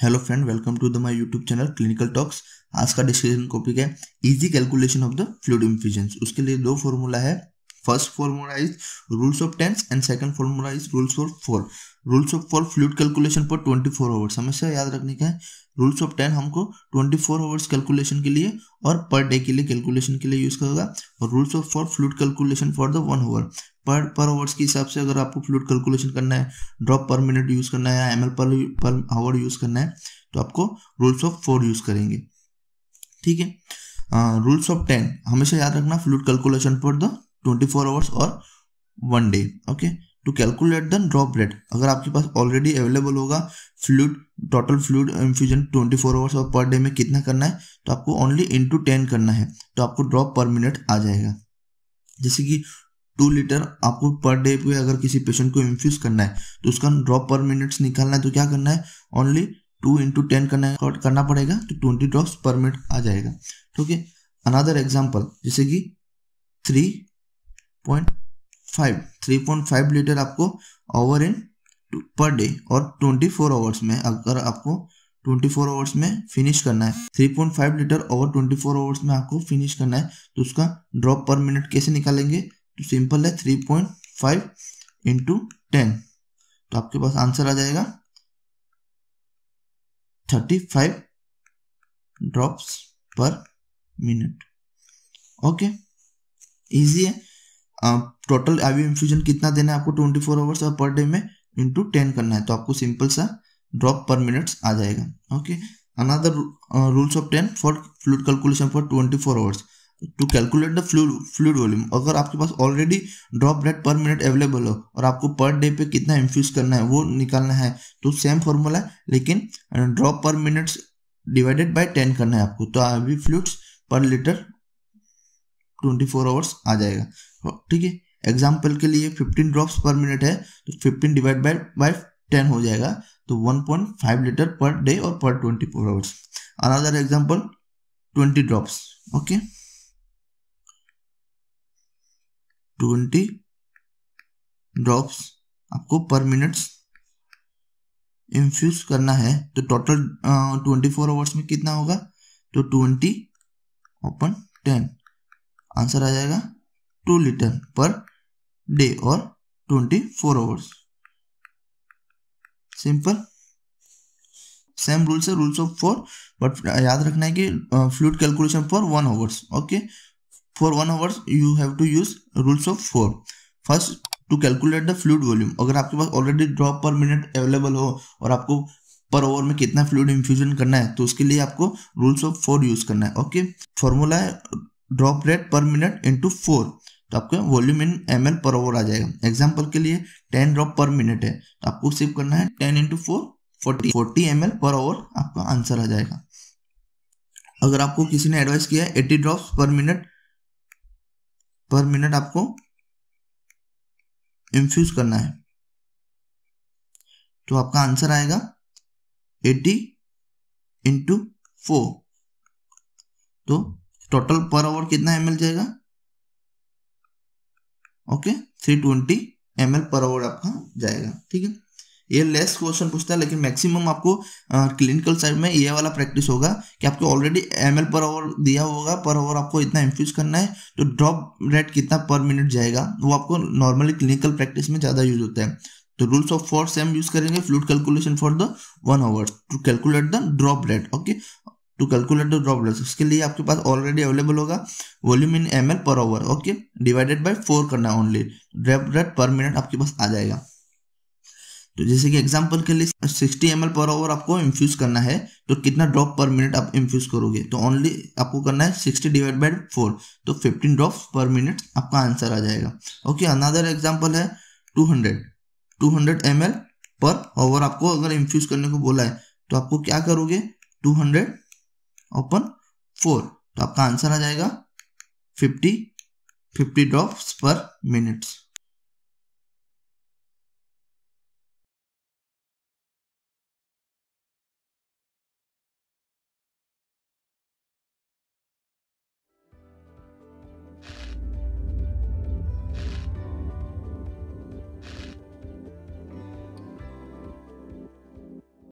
Hello friend welcome to the my YouTube channel clinical talks आज का discussion topic है easy calculation of the fluid infusion उसके लिए दो फॉर्मूला है First formula is rules of tens and second formula is rules for four. Rules of four fluid calculation per 24 four hours हमेशा याद रखने का है रूल्स ऑफ टेन हमको 24 फोर आवर्स कैलकुलेशन के लिए और पर डे के लिए कैलकुलेशन के लिए यूज करेगा और rules of four fluid calculation for the one hour per per hours के हिसाब से अगर आपको फ्लूड कैलकुलेशन करना है ड्रॉप पर मिनट यूज करना है या एम पर पर आवर यूज करना है तो आपको रूल्स ऑफ फोर यूज करेंगे ठीक है रूल्स ऑफ टेन हमेशा याद रखना fluid calculation for the twenty four hours और one day okay to calculate the drop rate अगर आपके पास ऑलरेडी अवेलेबल होगा fluid total fluid infusion twenty four hours और पर डे में कितना करना है तो आपको ओनली इंटू टेन करना है तो आपको ड्रॉप पर मिनट आ जाएगा जैसे कि टू लीटर आपको पर डे पे अगर किसी पेशेंट को इन्फ्यूज करना है तो उसका ड्रॉप पर मिनट्स निकालना है तो क्या करना है ओनली टू इंटू टेन करना करना पड़ेगा तो ट्वेंटी ड्रॉप्स पर मिनट आ जाएगा ठीक है अनदर एग्जाम्पल जैसे कि थ्री पॉइंट फाइव लीटर आपको ओवर इन पर डे और ट्वेंटी फोर आवर्स में अगर आपको ट्वेंटी फोर आवर्स में फिनिश करना है three point five litre over twenty four hours में आपको फिनिश करना है तो उसका ड्रॉप पर मिनट कैसे निकालेंगे तो सिंपल है three point five into ten तो आपके पास आंसर आ जाएगा thirty five drops per minute okay easy है टोटल आईवी इन्फ्यूजन कितना देना है आपको ट्वेंटी फोर आवर्स और पर डे में इंटू टेन करना है तो आपको सिंपल सा ड्रॉप पर मिनट्स आ जाएगा okay another rules of ten for fluid calculation for twenty four hours to calculate the fluid volume अगर आपके पास already drop rate per minute available हो और आपको पर डे पे कितना इन्फ्यूज करना है वो निकालना है तो सेम फॉर्मूला है लेकिन ड्रॉप पर मिनट्स डिवाइडेड बाय टेन करना है आपको तो अभी fluids per litre twenty four hours आ जाएगा हाँ, ठीक है एग्जाम्पल के लिए 15 ड्रॉप्स पर मिनट है तो 15 डिवाइड बाय बाय 10 हो जाएगा तो 1.5 लीटर पर डे और per 24 four hours another example 20 drops okay 20 drops आपको पर मिनट्स इन्फ्यूज करना है तो टोटल ट्वेंटी फोर आवर्स में कितना होगा तो ट्वेंटी ओपन टेन आंसर आ जाएगा टू लीटर पर डे और twenty four hours simple same rules है रूल्स ऑफ फोर बट याद रखना है कि fluid calculation for one hours okay for one hours you have to use rules of four first to calculate the fluid volume अगर आपके पास already drop per minute available हो और आपको पर ओवर में कितना फ्लूड इन्फ्यूजन करना है तो उसके लिए आपको रूल्स ऑफ फोर यूज करना है ओके फॉर्मूला है drop rate per minute into four तो आपके volume in M L per over आ जाएगा एग्जाम्पल के लिए टेन ड्रॉप पर मिनट है तो आपको सिर्फ करना है ten into four forty forty M L per over आपका आंसर आ जाएगा अगर आपको किसी ने एडवाइस किया है eighty drops per minute per minute आपको इन्फ्यूज करना है तो आपका आंसर आएगा एटी इंटू फोर तो टोटल पर आवर कितना एम जाएगा okay three twenty M L per hour आपका जाएगा ठीक है ये लेस क्वेश्चन पूछता है लेकिन मैक्सिमम आपको क्लिनिकल साइड में ये वाला प्रैक्टिस होगा कि आपको already M L per hour दिया होगा पर आवर आपको इतना इन्फ्यूज करना है तो ड्रॉप रेट कितना पर मिनट जाएगा वो आपको नॉर्मली क्लिनिकल प्रैक्टिस में ज़्यादा यूज होता है तो rules of four same use करेंगे fluid calculation for the one hour to calculate the drop rate okay to calculate the droplets उसके लिए आपके पास ऑलरेडी अवेलेबल होगा volume in M per hour okay divided by four करना only drop rate per minute आपके पास आ जाएगा तो जैसे कि एग्जांपल के लिए 60 एम पर आवर आपको इन्फ्यूज करना है तो कितना ड्रॉप पर मिनट आप इन्फ्यूज करोगे तो ओनली आपको करना है 60 डिवाइड बाई 4 तो 15 ड्रॉप पर मिनट आपका आंसर आ जाएगा ओके अनदर एग्जांपल है 200 200 एम पर आवर आपको अगर इन्फ्यूज करने को बोला है तो आपको क्या करोगे 200 अपन फोर तो आपका आंसर आ जाएगा fifty fifty drops per minutes